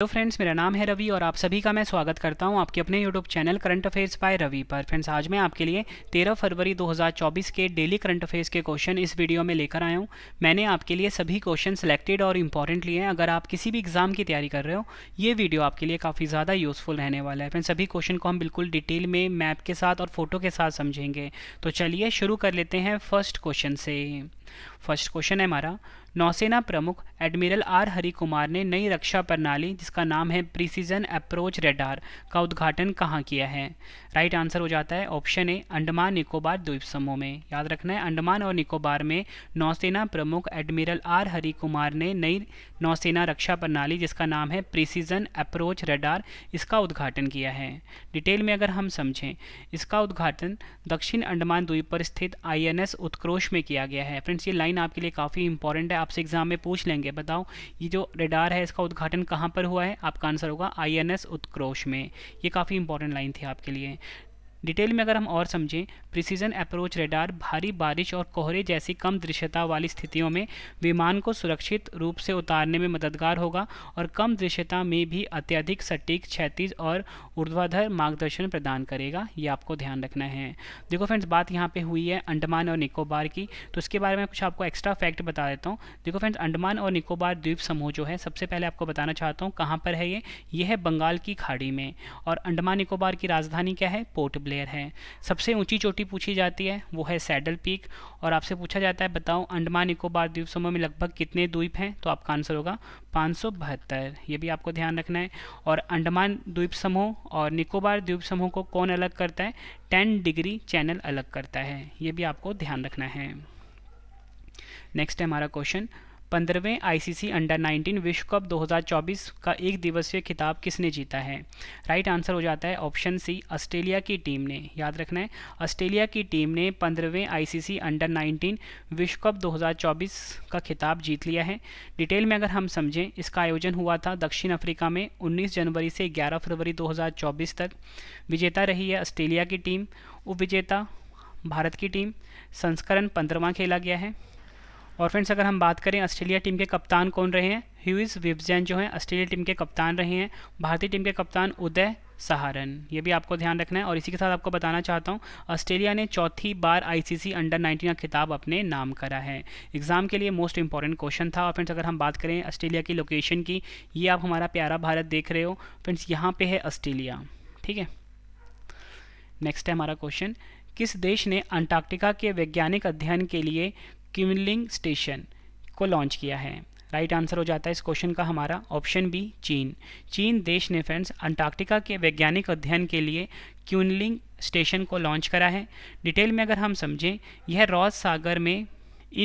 hello friends मेरा नाम है रवि और आप सभी का मैं स्वागत करता हूं आपके अपने YouTube channel current affairs by Ravi पर फ्रेंड्स आज मैं आपके लिए 13 फरवरी 2024 के डेली करंट अफेयर्स के क्वेश्चन इस वीडियो में लेकर आया हूं मैंने आपके लिए सभी क्वेश्चन सेलेक्टेड और इंपॉर्टेंट लिए हैं अगर आप किसी भी एग्जाम की तैयारी कर रहे हो ये वीडियो आपके लिए काफ़ी ज़्यादा यूजफुल रहने वाला है फ्रेंड्स सभी क्वेश्चन को हम बिल्कुल डिटेल में मैप के साथ और फोटो के साथ समझेंगे तो चलिए शुरू कर लेते हैं फर्स्ट क्वेश्चन से फर्स्ट क्वेश्चन है हमारा नौसेना प्रमुख एडमिरल आर हरि कुमार ने नई रक्षा प्रणाली जिसका नाम है प्रिसीजन अप्रोच रेडार का उद्घाटन कहाँ किया है राइट आंसर हो जाता है ऑप्शन ए अंडमान निकोबार द्वीप समूह में याद रखना है अंडमान और निकोबार में नौसेना प्रमुख एडमिरल आर हरि कुमार ने नई नौसेना रक्षा प्रणाली जिसका नाम है प्रिसीजन अप्रोच रेडार इसका उद्घाटन किया है डिटेल में अगर हम समझें इसका उद्घाटन दक्षिण अंडमान द्वीप पर स्थित आई उत्क्रोश में किया गया है फ्रेंड्स ये लाइन आपके लिए काफ़ी इंपॉर्टेंट है आपसे एग्जाम में पूछ लेंगे बताओ ये जो रेडार है इसका उद्घाटन कहाँ पर हुआ है आपका आंसर होगा आई उत्क्रोश में ये काफ़ी इंपॉर्टेंट लाइन थी आपके लिए डिटेल में अगर हम और समझें प्रिसीजन अप्रोच रेडार भारी बारिश और कोहरे जैसी कम दृश्यता वाली स्थितियों में विमान को सुरक्षित रूप से उतारने में मददगार होगा और कम दृश्यता में भी अत्यधिक सटीक क्षैतिज और ऊर्ध्वाधर मार्गदर्शन प्रदान करेगा ये आपको ध्यान रखना है देखो फ्रेंड्स बात यहाँ पर हुई है अंडमान और निकोबार की तो इसके बारे में कुछ आपको एक्स्ट्रा फैक्ट बता देता हूँ देखो फ्रेंड्स अंडमान और निकोबार द्वीप समूह जो है सबसे पहले आपको बताना चाहता हूँ कहाँ पर है ये ये है बंगाल की खाड़ी में और अंडमान निकोबार की राजधानी क्या है पोर्ट प्लेयर हैं सबसे ऊंची चोटी पूछी जाती है वो है सैडल पीक और आपसे पूछा जाता है बताओ अंडमान निकोबार द्वीप समूह में लगभग कितने द्वीप हैं तो आपका आंसर होगा पाँच ये भी आपको ध्यान रखना है और अंडमान द्वीप समूह और निकोबार द्वीप समूह को कौन अलग करता है टेन डिग्री चैनल अलग करता है ये भी आपको ध्यान रखना है नेक्स्ट है हमारा क्वेश्चन पंद्रहवें आईसीसी अंडर 19 विश्व कप 2024 का एक दिवसीय खिताब किसने जीता है राइट आंसर हो जाता है ऑप्शन सी ऑस्ट्रेलिया की टीम ने याद रखना है ऑस्ट्रेलिया की टीम ने पंद्रहवें आईसीसी अंडर 19 विश्व कप 2024 का खिताब जीत लिया है डिटेल में अगर हम समझें इसका आयोजन हुआ था दक्षिण अफ्रीका में 19 जनवरी से 11 फरवरी 2024 तक विजेता रही है ऑस्ट्रेलिया की टीम उपविजेता भारत की टीम संस्करण पंद्रवा खेला गया है और फ्रेंड्स अगर हम बात करें ऑस्ट्रेलिया टीम के कप्तान कौन रहे हैं ह्यूज विब्जैन जो हैं ऑस्ट्रेलिया टीम के कप्तान रहे हैं भारतीय टीम के कप्तान उदय सहारन ये भी आपको ध्यान रखना है और इसी के साथ आपको बताना चाहता हूँ ऑस्ट्रेलिया ने चौथी बार आईसीसी अंडर 19 का खिताब अपने नाम करा है एग्जाम के लिए मोस्ट इंपॉर्टेंट क्वेश्चन था और फ्रेंड्स अगर हम बात करें ऑस्ट्रेलिया की लोकेशन की ये आप हमारा प्यारा भारत देख रहे हो फ्रेंड्स यहाँ पे है ऑस्ट्रेलिया ठीक है नेक्स्ट है हमारा क्वेश्चन किस देश ने अंटार्कटिका के वैज्ञानिक अध्ययन के लिए किमलिंग स्टेशन को लॉन्च किया है राइट right आंसर हो जाता है इस क्वेश्चन का हमारा ऑप्शन बी चीन चीन देश ने फ्रेंड्स अंटार्कटिका के वैज्ञानिक अध्ययन के लिए क्यूनलिंग स्टेशन को लॉन्च करा है डिटेल में अगर हम समझें यह रॉस सागर में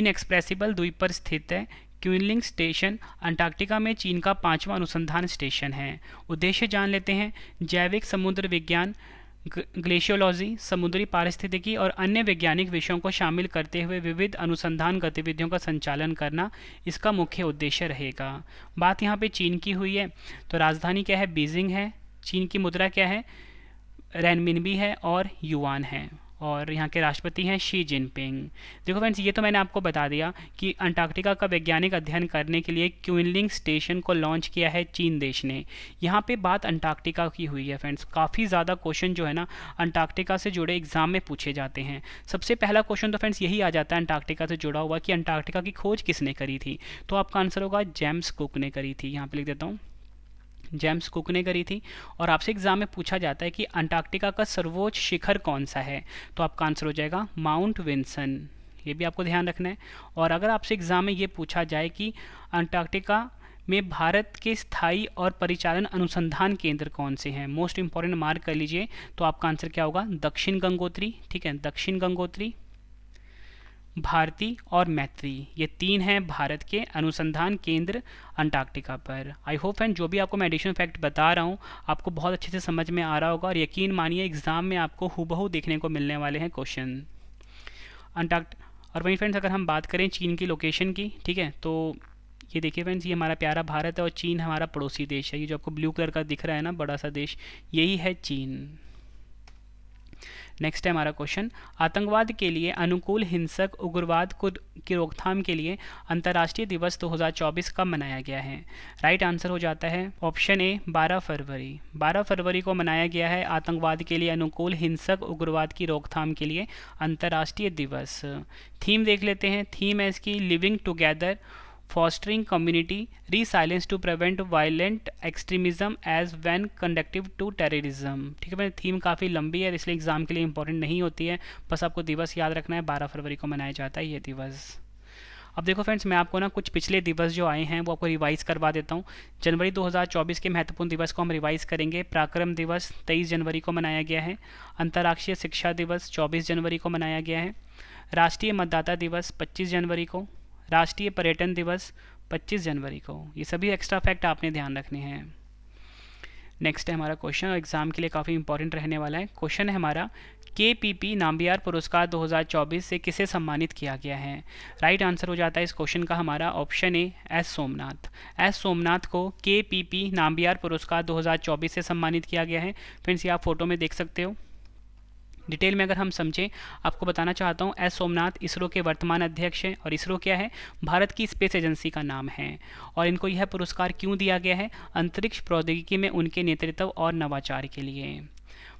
इनएक्सप्रेसिबल द्वीप पर स्थित है क्यूनलिंग स्टेशन अंटार्कटिका में चीन का पांचवा अनुसंधान स्टेशन है उद्देश्य जान लेते हैं जैविक समुद्र विज्ञान ग्लेशियोलॉजी समुद्री पारिस्थितिकी और अन्य वैज्ञानिक विषयों को शामिल करते हुए विविध अनुसंधान गतिविधियों का संचालन करना इसका मुख्य उद्देश्य रहेगा बात यहाँ पे चीन की हुई है तो राजधानी क्या है बीजिंग है चीन की मुद्रा क्या है रैनमिनबी है और युवान है और यहाँ के राष्ट्रपति हैं शी जिनपिंग देखो फ्रेंड्स ये तो मैंने आपको बता दिया कि अंटार्कटिका का वैज्ञानिक अध्ययन करने के लिए क्यूनलिंग स्टेशन को लॉन्च किया है चीन देश ने यहाँ पे बात अंटार्कटिका की हुई है फ्रेंड्स काफ़ी ज़्यादा क्वेश्चन जो है ना अंटार्कटिका से जुड़े एग्जाम में पूछे जाते हैं सबसे पहला क्वेश्चन तो फ्रेंड्स यही आ जाता है अंटार्क्टिका से जुड़ा हुआ कि अंटार्क्टिका की खोज किसने करी थी तो आपका आंसर होगा जेम्स कुक ने करी थी यहाँ पर लिख देता हूँ जेम्स कुक ने करी थी और आपसे एग्जाम में पूछा जाता है कि अंटार्कटिका का सर्वोच्च शिखर कौन सा है तो आपका आंसर हो जाएगा माउंट विंसन ये भी आपको ध्यान रखना है और अगर आपसे एग्जाम में ये पूछा जाए कि अंटार्कटिका में भारत के स्थायी और परिचालन अनुसंधान केंद्र कौन से हैं मोस्ट इंपॉर्टेंट मार्क कर लीजिए तो आपका आंसर क्या होगा दक्षिण गंगोत्री ठीक है दक्षिण गंगोत्री भारती और मैत्री ये तीन हैं भारत के अनुसंधान केंद्र अंटार्कटिका पर आई होप फ्रेंड जो भी आपको मैं एडिशनल फैक्ट बता रहा हूँ आपको बहुत अच्छे से समझ में आ रहा होगा और यकीन मानिए एग्ज़ाम में आपको हुबहू देखने को मिलने वाले हैं क्वेश्चन अंटार्कट और वहीं फ्रेंड्स अगर हम बात करें चीन की लोकेशन की ठीक है तो ये देखिए फ्रेंड्स ये हमारा प्यारा भारत है और चीन हमारा पड़ोसी देश है ये जो आपको ब्लू कलर का दिख रहा है ना बड़ा सा देश यही है चीन नेक्स्ट है हमारा क्वेश्चन आतंकवाद के लिए अनुकूल हिंसक उग्रवाद को की रोकथाम के लिए अंतर्राष्ट्रीय दिवस 2024 कब मनाया गया है राइट आंसर हो जाता है ऑप्शन ए 12 फरवरी 12 फरवरी को मनाया गया है आतंकवाद के लिए अनुकूल हिंसक उग्रवाद की रोकथाम के लिए अंतर्राष्ट्रीय दिवस थीम देख लेते हैं थीम है इसकी living together fostering community resilience to prevent violent extremism as when conductive to terrorism ठीक है भाई थीम काफ़ी लंबी है इसलिए एग्जाम के लिए इंपॉर्टेंट नहीं होती है बस आपको दिवस याद रखना है बारह फरवरी को मनाया जाता है ये दिवस अब देखो फ्रेंड्स मैं आपको ना कुछ पिछले दिवस जो आए हैं वो आपको रिवाइज करवा देता हूँ जनवरी 2024 के महत्वपूर्ण दिवस को हम रिवाइज करेंगे पराक्रम दिवस 23 जनवरी को मनाया गया है अंतर्राष्ट्रीय शिक्षा दिवस 24 जनवरी को मनाया गया है राष्ट्रीय मतदाता दिवस 25 जनवरी को राष्ट्रीय पर्यटन दिवस 25 जनवरी को ये सभी एक्स्ट्रा फैक्ट आपने ध्यान रखने हैं नेक्स्ट है हमारा क्वेश्चन और एग्जाम के लिए काफ़ी इंपॉर्टेंट रहने वाला है क्वेश्चन है हमारा के पी पी नाम्बियार पुरस्कार 2024 से किसे सम्मानित किया गया है राइट आंसर हो जाता है इस क्वेश्चन का हमारा option A S Somnath S Somnath को के पी पी नाम्बियार पुरस्कार 2024 से सम्मानित किया गया है फ्रेंड्स ये आप फोटो में देख सकते हो डिटेल में अगर हम समझें आपको बताना चाहता हूँ एस सोमनाथ इसरो के वर्तमान अध्यक्ष हैं और इसरो क्या है भारत की स्पेस एजेंसी का नाम है और इनको यह पुरस्कार क्यों दिया गया है अंतरिक्ष प्रौद्योगिकी में उनके नेतृत्व और नवाचार के लिए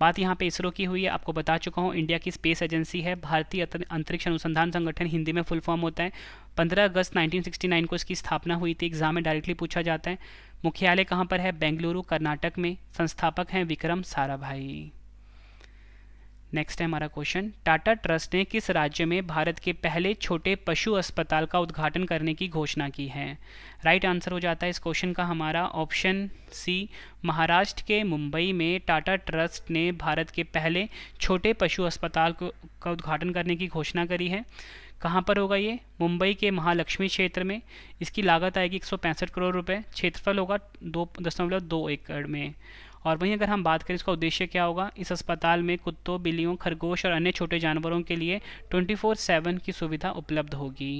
बात यहाँ पे इसरो की हुई है आपको बता चुका हूँ इंडिया की स्पेस एजेंसी है भारतीय अंतरिक्ष अनुसंधान संगठन हिंदी में फुल फॉर्म होता है 15 अगस्त 1969 को इसकी स्थापना हुई थी एग्जाम में डायरेक्टली पूछा जाता है मुख्यालय कहाँ पर है बेंगलुरु कर्नाटक में संस्थापक हैं विक्रम साराभाई नेक्स्ट है हमारा क्वेश्चन टाटा ट्रस्ट ने किस राज्य में भारत के पहले छोटे पशु अस्पताल का उद्घाटन करने की घोषणा की है राइट right आंसर हो जाता है इस क्वेश्चन का हमारा ऑप्शन सी महाराष्ट्र के मुंबई में टाटा ट्रस्ट ने भारत के पहले छोटे पशु अस्पताल को, का उद्घाटन करने की घोषणा करी है कहाँ पर होगा ये मुंबई के महालक्ष्मी क्षेत्र में इसकी लागत आएगी एक करोड़ रुपये क्षेत्रफल होगा दो दशमलव दो एकड़ में और वहीं अगर हम बात करें इसका उद्देश्य क्या होगा इस अस्पताल में कुत्तों बिल्लियों खरगोश और अन्य छोटे जानवरों के लिए ट्वेंटी फोर सेवन की सुविधा उपलब्ध होगी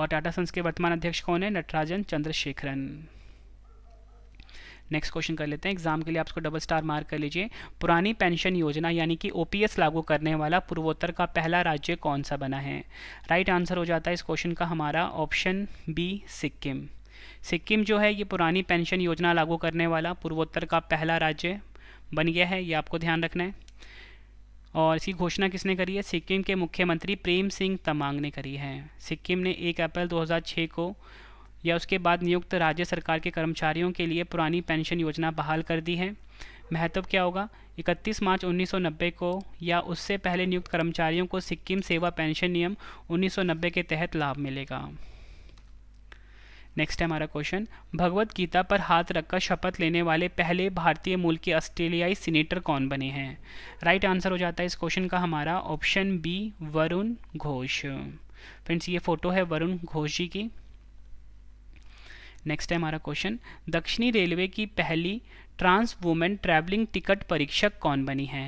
और टाटा सन्स के वर्तमान अध्यक्ष कौन है नटराजन चंद्रशेखरन नेक्स्ट क्वेश्चन कर लेते हैं एग्जाम के लिए आप इसको डबल स्टार मार्क कर लीजिए पुरानी पेंशन योजना यानी कि ओपीएस लागू करने वाला पूर्वोत्तर का पहला राज्य कौन सा बना है राइट right आंसर हो जाता है इस क्वेश्चन का हमारा ऑप्शन बी सिक्किम सिक्किम जो है ये पुरानी पेंशन योजना लागू करने वाला पूर्वोत्तर का पहला राज्य बन गया है ये आपको ध्यान रखना है और इसकी घोषणा किसने करी है सिक्किम के मुख्यमंत्री प्रेम सिंह तमांग ने करी है सिक्किम ने एक अप्रैल 2006 को या उसके बाद नियुक्त राज्य सरकार के कर्मचारियों के लिए पुरानी पेंशन योजना बहाल कर दी है महत्व क्या होगा 31 मार्च 1990 को या उससे पहले नियुक्त कर्मचारियों को सिक्किम सेवा पेंशन नियम 1990 के तहत लाभ मिलेगा नेक्स्ट है हमारा क्वेश्चन भगवत गीता पर हाथ रखकर शपथ लेने वाले पहले भारतीय मूल के ऑस्ट्रेलियाई सीनेटर कौन बने हैं राइट right आंसर हो जाता है इस क्वेश्चन का हमारा option B Varun Ghosh friends ये फोटो है वरुण घोष जी की नेक्स्ट है हमारा क्वेश्चन दक्षिणी रेलवे की पहली ट्रांस वुमेन ट्रैवलिंग टिकट परीक्षक कौन बनी है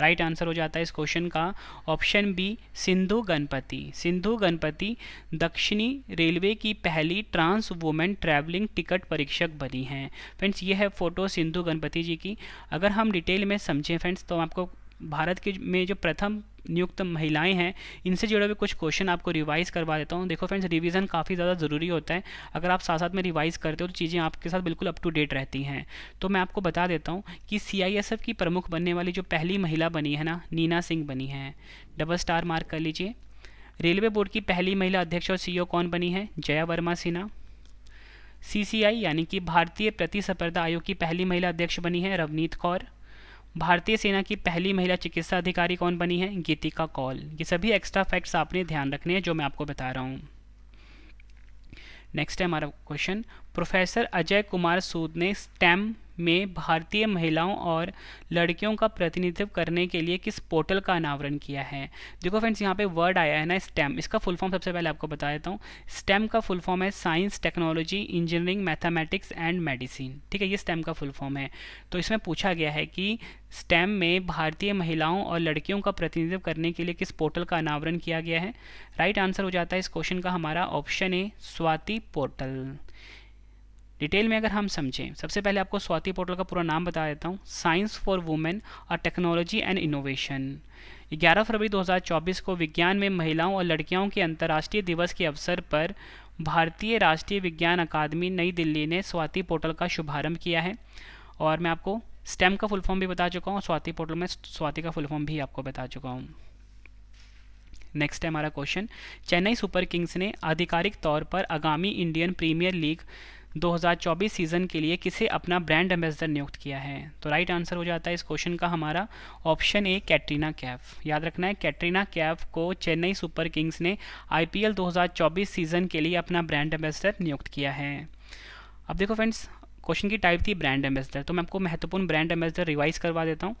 राइट आंसर हो जाता है इस क्वेश्चन का ऑप्शन बी सिंधु गणपति सिंधु गणपति दक्षिणी रेलवे की पहली ट्रांस वुमेन ट्रैवलिंग टिकट परीक्षक बनी हैं फ्रेंड्स ये है फोटो सिंधु गणपति जी की अगर हम डिटेल में समझें फ्रेंड्स तो आपको भारत के में जो प्रथम नियुक्त महिलाएं हैं इनसे जुड़े हुए कुछ क्वेश्चन आपको रिवाइज़ करवा देता हूँ देखो फ्रेंड्स रिवीजन काफ़ी ज़्यादा ज़रूरी होता है अगर आप साथ साथ में रिवाइज़ करते हो तो चीज़ें आपके साथ बिल्कुल अप टू डेट रहती हैं तो मैं आपको बता देता हूँ कि सी की प्रमुख बनने वाली जो पहली महिला बनी है ना नीना सिंह बनी है डबल स्टार मार्क कर लीजिए रेलवे बोर्ड की पहली महिला अध्यक्ष और सी e कौन बनी है जया वर्मा सिन्हा सी यानी कि भारतीय प्रतिस्पर्धा आयोग की पहली महिला अध्यक्ष बनी है रवनीत कौर भारतीय सेना की पहली महिला चिकित्सा अधिकारी कौन बनी है गीतिका कौल ये सभी एक्स्ट्रा फैक्ट्स आपने ध्यान रखने हैं जो मैं आपको बता रहा हूँ नेक्स्ट है हमारा क्वेश्चन प्रोफेसर अजय कुमार सूद ने स्टेम में भारतीय महिलाओं और लड़कियों का प्रतिनिधित्व करने के लिए किस पोर्टल का अनावरण किया है देखो फ्रेंड्स यहाँ पे वर्ड आया है ना स्टेम इसका फुल फॉर्म सबसे पहले आपको बता देता हूँ स्टेम का फुल फॉर्म है science technology engineering mathematics and medicine ठीक है ये स्टेम का फुल फॉर्म है तो इसमें पूछा गया है कि स्टेम में भारतीय महिलाओं और लड़कियों का प्रतिनिधित्व करने के लिए किस पोर्टल का अनावरण किया गया है राइट right आंसर हो जाता है इस क्वेश्चन का हमारा ऑप्शन ए स्वाति पोर्टल डिटेल में अगर हम समझें सबसे पहले आपको स्वाति पोर्टल का पूरा नाम बता देता हूँ साइंस फॉर वुमेन और टेक्नोलॉजी एंड इनोवेशन 11 फरवरी 2024 को विज्ञान में महिलाओं और लड़कियों के अंतर्राष्ट्रीय दिवस के अवसर पर भारतीय राष्ट्रीय विज्ञान अकादमी नई दिल्ली ने स्वाति पोर्टल का शुभारंभ किया है और मैं आपको स्टेम का फुल फॉर्म भी बता चुका हूँ स्वाति पोर्टल में स्वाति का फुल फॉर्म भी आपको बता चुका हूँ नेक्स्ट है हमारा क्वेश्चन चेन्नई सुपर किंग्स ने आधिकारिक तौर पर आगामी इंडियन प्रीमियर लीग 2024 सीज़न के लिए किसे अपना ब्रांड एम्बेसडर नियुक्त किया है तो राइट आंसर हो जाता है इस क्वेश्चन का हमारा ऑप्शन ए कैटरीना कैफ याद रखना है कैटरीना कैफ को चेन्नई सुपर किंग्स ने आईपीएल 2024 सीज़न के लिए अपना ब्रांड एम्बेसडर नियुक्त किया है अब देखो फ्रेंड्स क्वेश्चन की टाइप थी ब्रांड एम्बेसडर तो मैं आपको महत्वपूर्ण ब्रांड एम्बेसडर रिवाइज करवा देता हूँ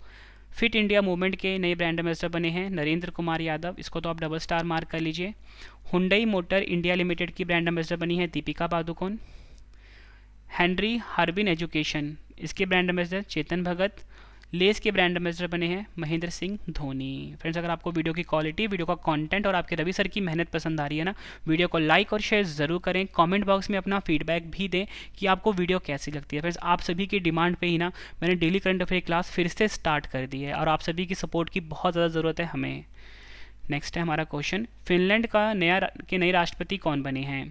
फिट इंडिया मूवमेंट के नए ब्रांड एम्बेसडर बने हैं नरेंद्र कुमार यादव इसको तो आप डबल स्टार मार्क कर लीजिए हुंडई मोटर इंडिया लिमिटेड की ब्रांड एम्बेसडर बनी है Deepika Padukone Henry Harvin education इसके brand ambassador Chetan Bhagat Lay's के ब्रांड एम्बेसडर बने हैं महेंद्र सिंह धोनी फ्रेंड्स अगर आपको वीडियो की क्वालिटी वीडियो का कंटेंट और आपके रवि सर की मेहनत पसंद आ रही है ना वीडियो को लाइक और शेयर ज़रूर करें कमेंट बॉक्स में अपना फीडबैक भी दें कि आपको वीडियो कैसी लगती है फ्रेंड्स आप सभी की डिमांड पे ही ना मैंने डेली करंट अफेयर क्लास फिर से स्टार्ट कर दी है और आप सभी की सपोर्ट की बहुत ज़्यादा ज़रूरत है हमें नेक्स्ट है हमारा क्वेश्चन फिनलैंड का नया के नए राष्ट्रपति कौन बने हैं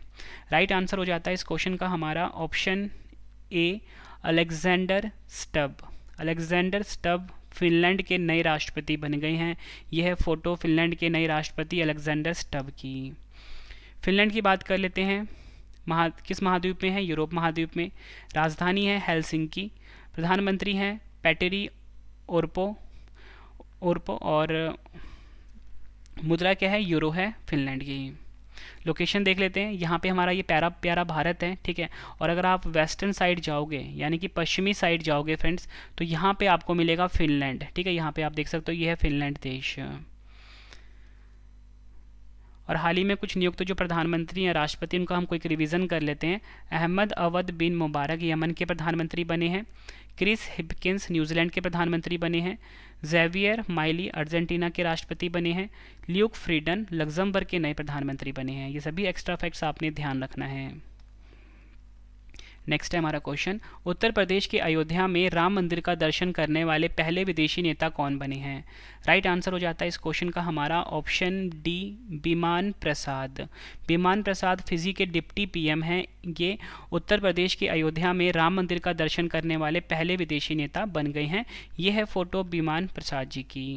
राइट right आंसर हो जाता है इस क्वेश्चन का हमारा option A Alexander Stubb Alexander Stubb Finland के नए राष्ट्रपति बन गए हैं यह है फोटो फिनलैंड के नए राष्ट्रपति अलेक्जेंडर स्टब की फिनलैंड की बात कर लेते हैं महा किस महाद्वीप में है यूरोप महाद्वीप में राजधानी है की प्रधानमंत्री हैं पैटेरी ओरपो ओरपो और मुद्रा क्या है यूरो है फिनलैंड की लोकेशन देख लेते हैं यहाँ पे हमारा ये प्यारा प्यारा भारत है ठीक है और अगर आप वेस्टर्न साइड जाओगे यानी कि पश्चिमी साइड जाओगे फ्रेंड्स तो यहाँ पे आपको मिलेगा फिनलैंड ठीक है यहाँ पे आप देख सकते हो ये है फिनलैंड देश और हाल ही में कुछ नियुक्त जो प्रधानमंत्री या राष्ट्रपति उनका हम कोई रिविज़न कर लेते हैं Ahmed Awad bin Mubarak Yemen के प्रधानमंत्री बने हैं क्रिस हिपकिंस न्यूजीलैंड के प्रधानमंत्री बने हैं जेवियर माइली अर्जेंटीना के राष्ट्रपति बने हैं ल्यूक फ्रीडन लग्जमबर्ग के नए प्रधानमंत्री बने हैं ये सभी एक्स्ट्रा फैक्ट्स आपने ध्यान रखना है नेक्स्ट है हमारा क्वेश्चन उत्तर प्रदेश के अयोध्या में राम मंदिर का दर्शन करने वाले पहले विदेशी नेता कौन बने हैं राइट आंसर हो जाता है इस क्वेश्चन का हमारा option D Biman Prasad Biman Prasad Fiji के डिप्टी पीएम हैं ये उत्तर प्रदेश के अयोध्या में राम मंदिर का दर्शन करने वाले पहले विदेशी नेता बन गए हैं ये है फोटो विमान प्रसाद जी की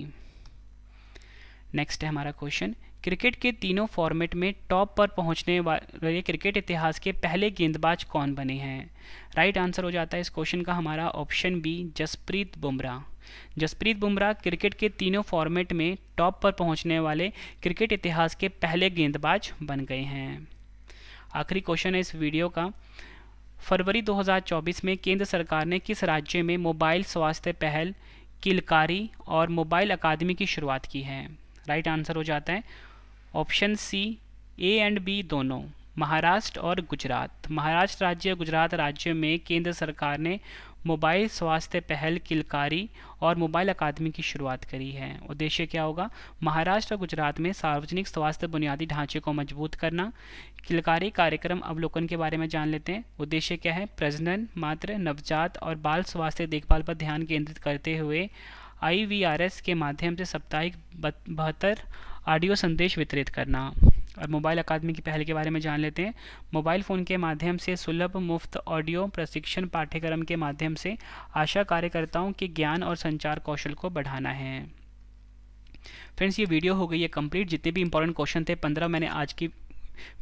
नेक्स्ट है हमारा क्वेश्चन क्रिकेट के तीनों फॉर्मेट में टॉप पर पहुंचने वाले क्रिकेट इतिहास के पहले गेंदबाज कौन बने हैं राइट आंसर हो जाता है इस क्वेश्चन का हमारा option B Jasprit Bumrah Jasprit Bumrah cricket के तीनों फॉर्मेट में टॉप पर पहुंचने वाले क्रिकेट इतिहास के पहले गेंदबाज बन गए हैं आखिरी क्वेश्चन है इस वीडियो का फरवरी 2024 में केंद्र सरकार ने किस राज्य में मोबाइल स्वास्थ्य पहल किलकारी और मोबाइल अकादमी की शुरुआत की है राइट आंसर हो जाता है option C A and B दोनों महाराष्ट्र और गुजरात महाराष्ट्र राज्य गुजरात राज्य में केंद्र सरकार ने मोबाइल स्वास्थ्य पहल किलकारी और मोबाइल अकादमी की शुरुआत करी है उद्देश्य क्या होगा महाराष्ट्र और गुजरात में सार्वजनिक स्वास्थ्य बुनियादी ढांचे को मजबूत करना किलकारी कार्यक्रम अवलोकन के बारे में जान लेते हैं उद्देश्य क्या है प्रजनन मात्र नवजात और बाल स्वास्थ्य देखभाल पर ध्यान केंद्रित करते हुए आई के माध्यम से साप्ताहिक बहत्तर ऑडियो संदेश वितरित करना और मोबाइल अकादमी की पहल के बारे में जान लेते हैं मोबाइल फ़ोन के माध्यम से सुलभ मुफ्त ऑडियो प्रशिक्षण पाठ्यक्रम के माध्यम से आशा कार्यकर्ताओं के ज्ञान और संचार कौशल को बढ़ाना है फ्रेंड्स ये वीडियो हो गई है कंप्लीट जितने भी इंपॉर्टेंट क्वेश्चन थे पंद्रह मैंने आज की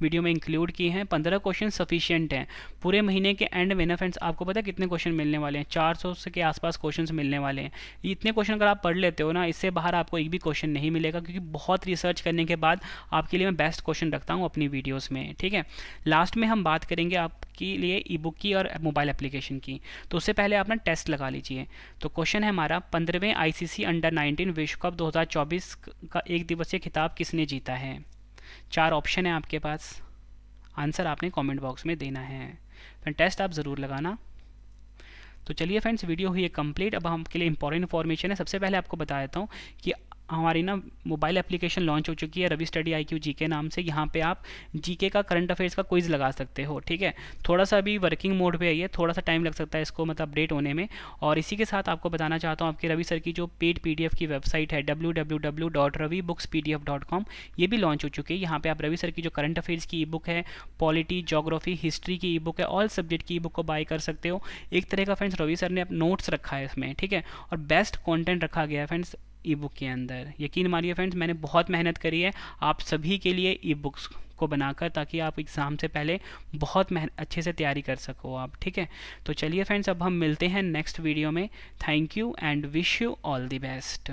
वीडियो में इंक्लूड किए हैं पंद्रह क्वेश्चन सफिशियंट हैं पूरे महीने के एंड में ना फ्रेंड्स आपको पता है कितने क्वेश्चन मिलने वाले हैं चार सौ के आसपास क्वेश्चन मिलने वाले हैं इतने क्वेश्चन अगर आप पढ़ लेते हो ना इससे बाहर आपको एक भी क्वेश्चन नहीं मिलेगा क्योंकि बहुत रिसर्च करने के बाद आपके लिए मैं बेस्ट क्वेश्चन रखता हूँ अपनी वीडियोज़ में ठीक है लास्ट में हम बात करेंगे आपके लिए ई बुक की और मोबाइल एप्लीकेशन की तो उससे पहले आप ना टेस्ट लगा लीजिए तो क्वेश्चन है हमारा पंद्रहवें सी अंडर नाइनटीन विश्व कप चौबीस का एक दिवसीय खिताब किसने जीता है चार ऑप्शन है आपके पास आंसर आपने कमेंट बॉक्स में देना है फ्रेंड टेस्ट आप ज़रूर लगाना तो चलिए फ्रेंड्स वीडियो हुई है कंप्लीट अब हम के लिए इंपॉर्टेंट इन्फॉर्मेशन है सबसे पहले आपको बता देता हूँ कि हमारी ना मोबाइल एप्लीकेशन लॉन्च हो चुकी है Ravi study I Q G के नाम से यहाँ पे आप जी के का करंट अफेयर्स का क्विज लगा सकते हो ठीक है थोड़ा सा अभी वर्किंग मोड पे आई है थोड़ा सा टाइम लग सकता है इसको मतलब अपडेट होने में और इसी के साथ आपको बताना चाहता हूँ आपके रवि सर की जो पेड पी की वेबसाइट है W W W dot Ravi books P D F dot com ये भी लॉन्च हो चुकी है यहाँ पर आप रवि सर की जो करंट अफेयर्स की ई बुक है पॉलिटी जोग्राफी हिस्ट्री की ई बुक है ऑल सब्जेक्ट की ई बुक को बाय कर सकते हो एक तरह का फ्रेंड्स रवि सर ने अब नोट्स रखा है इसमें ठीक है और बेस्ट कॉन्टेंट रखा गया है फ्रेंड्स ई बुक के अंदर यकीन मानिए फ्रेंड्स मैंने बहुत मेहनत करी है आप सभी के लिए ई बुक्स को बनाकर ताकि आप एग्ज़ाम से पहले बहुत मेहनत अच्छे से तैयारी कर सको आप ठीक है तो चलिए फ्रेंड्स अब हम मिलते हैं नेक्स्ट वीडियो में thank you and wish you all the best